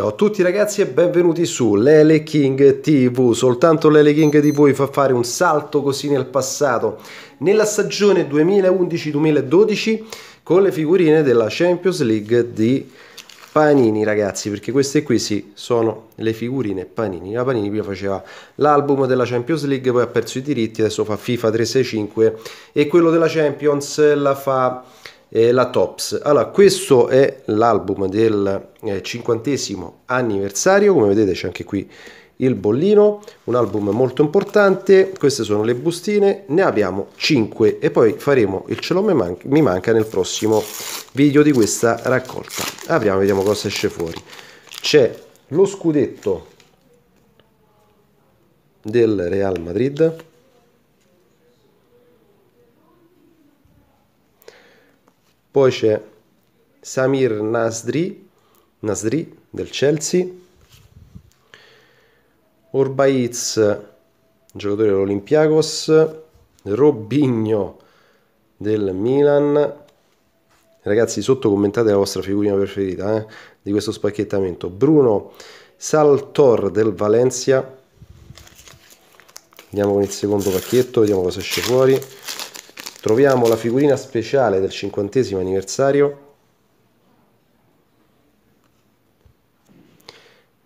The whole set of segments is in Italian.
Ciao a tutti ragazzi e benvenuti su Lele King TV. Soltanto Lele King TV vi fa fare un salto così nel passato. Nella stagione 2011-2012 con le figurine della Champions League di Panini ragazzi perché queste qui sì sono le figurine Panini la Panini prima faceva l'album della Champions League poi ha perso i diritti adesso fa FIFA 365 e quello della Champions la fa eh, la Tops. Allora, questo è l'album del eh, anniversario, come vedete c'è anche qui il bollino, un album molto importante, queste sono le bustine, ne abbiamo 5 e poi faremo il ce l'ho mi, man mi manca nel prossimo video di questa raccolta. Apriamo, vediamo cosa esce fuori. C'è lo scudetto del Real Madrid Poi c'è Samir Nasri, Nasri del Chelsea. Orbaiz, giocatore dell'Olympiakos. Robinho del Milan. Ragazzi, sotto commentate la vostra figurina preferita eh, di questo spacchettamento. Bruno Saltor del Valencia. Andiamo con il secondo pacchetto, vediamo cosa esce fuori troviamo la figurina speciale del cinquantesimo anniversario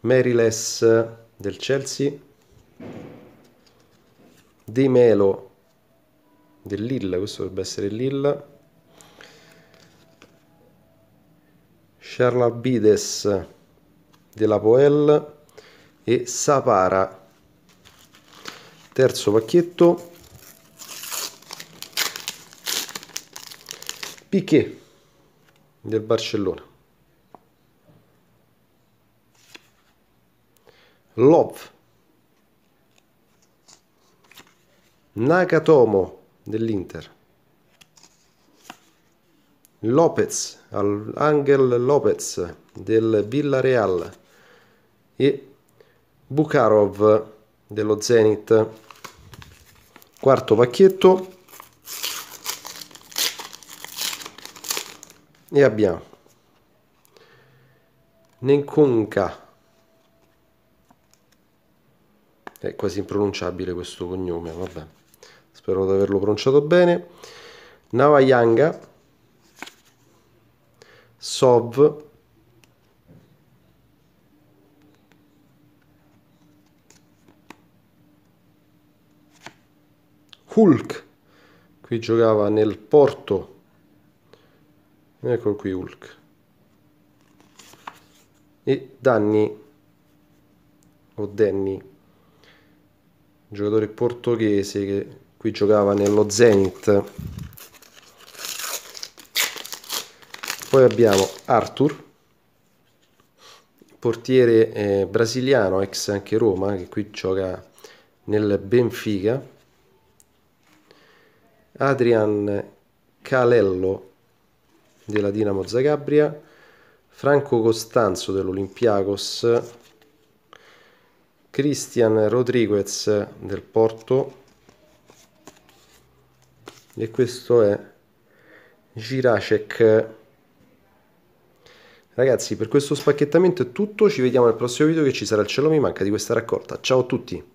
Meriless del Chelsea De Melo del Lille, questo dovrebbe essere Lille Charlabides della Poel e Sapara terzo pacchetto Piquet del Barcellona. Love. Nakatomo dell'Inter. Lopez, Angel Lopez del Villarreal e Bukarov dello Zenit. Quarto pacchetto e abbiamo Nenkunka è quasi impronunciabile questo cognome vabbè spero di averlo pronunciato bene Navayanga Sov Hulk qui giocava nel Porto eccolo qui Hulk e Danny o Danny giocatore portoghese che qui giocava nello Zenit poi abbiamo Arthur portiere eh, brasiliano ex anche Roma che qui gioca nel Benfica Adrian Calello della Dinamo Zagabria, Franco Costanzo dell'Olympiacos, Cristian Rodriguez del Porto e questo è Giracek. Ragazzi, per questo spacchettamento è tutto, ci vediamo nel prossimo video che ci sarà il cielo mi manca di questa raccolta. Ciao a tutti!